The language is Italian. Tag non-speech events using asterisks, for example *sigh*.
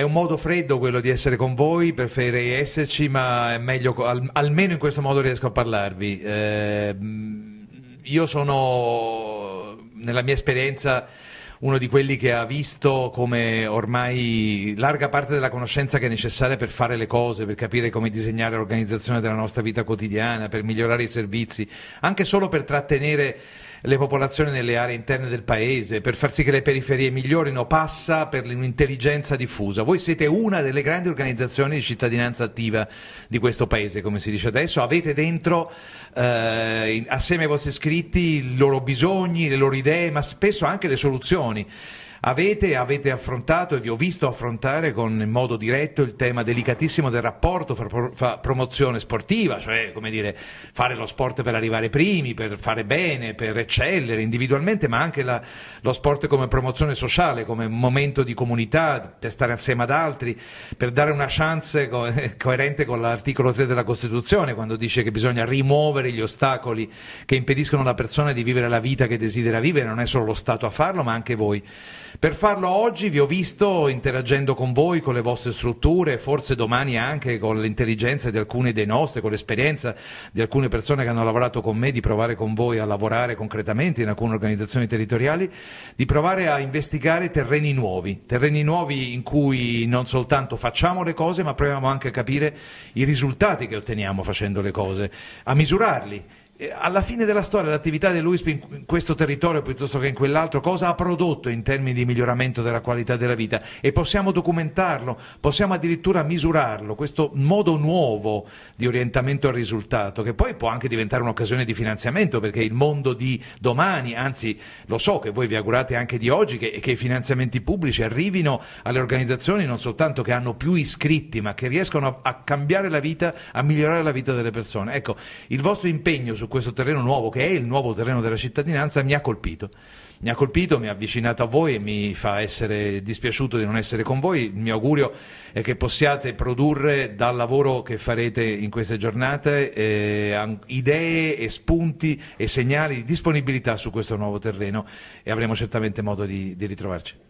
È un modo freddo quello di essere con voi, preferirei esserci, ma è meglio, al, almeno in questo modo riesco a parlarvi. Eh, io sono, nella mia esperienza, uno di quelli che ha visto come ormai larga parte della conoscenza che è necessaria per fare le cose, per capire come disegnare l'organizzazione della nostra vita quotidiana, per migliorare i servizi, anche solo per trattenere le popolazioni nelle aree interne del paese, per far sì che le periferie migliorino, passa per l'intelligenza diffusa. Voi siete una delle grandi organizzazioni di cittadinanza attiva di questo paese, come si dice adesso, avete dentro eh, assieme ai vostri iscritti i loro bisogni, le loro idee, ma spesso anche le soluzioni. Avete, avete, affrontato e vi ho visto affrontare con, in modo diretto il tema delicatissimo del rapporto fra, fra promozione sportiva, cioè dire, fare lo sport per arrivare primi, per fare bene, per eccellere individualmente, ma anche la, lo sport come promozione sociale, come momento di comunità, per stare insieme ad altri, per dare una chance co *laughs* coerente con l'articolo 3 della Costituzione, quando dice che bisogna rimuovere gli ostacoli che impediscono alla persona di vivere la vita che desidera vivere, non è solo lo Stato a farlo, ma anche voi. Per farlo oggi vi ho visto interagendo con voi, con le vostre strutture, forse domani anche con l'intelligenza di alcune dei nostri, con l'esperienza di alcune persone che hanno lavorato con me, di provare con voi a lavorare concretamente in alcune organizzazioni territoriali, di provare a investigare terreni nuovi, terreni nuovi in cui non soltanto facciamo le cose ma proviamo anche a capire i risultati che otteniamo facendo le cose, a misurarli eh, alla fine della storia l'attività dell'UISP in questo territorio piuttosto che in quell'altro cosa ha prodotto in termini di miglioramento della qualità della vita e possiamo documentarlo, possiamo addirittura misurarlo, questo modo nuovo di orientamento al risultato che poi può anche diventare un'occasione di finanziamento perché il mondo di domani, anzi lo so che voi vi augurate anche di oggi che, che i finanziamenti pubblici arrivino alle organizzazioni non soltanto che hanno più iscritti ma che riescono a, a cambiare la vita, a migliorare la vita delle persone. Ecco, il vostro impegno su questo terreno nuovo, che è il nuovo terreno della cittadinanza, mi ha colpito. Mi ha colpito, mi ha avvicinato a voi e mi fa essere dispiaciuto di non essere con voi. Il mio augurio è che possiate produrre dal lavoro che farete in queste giornate eh, idee e spunti e segnali di disponibilità su questo nuovo terreno e avremo certamente modo di, di ritrovarci.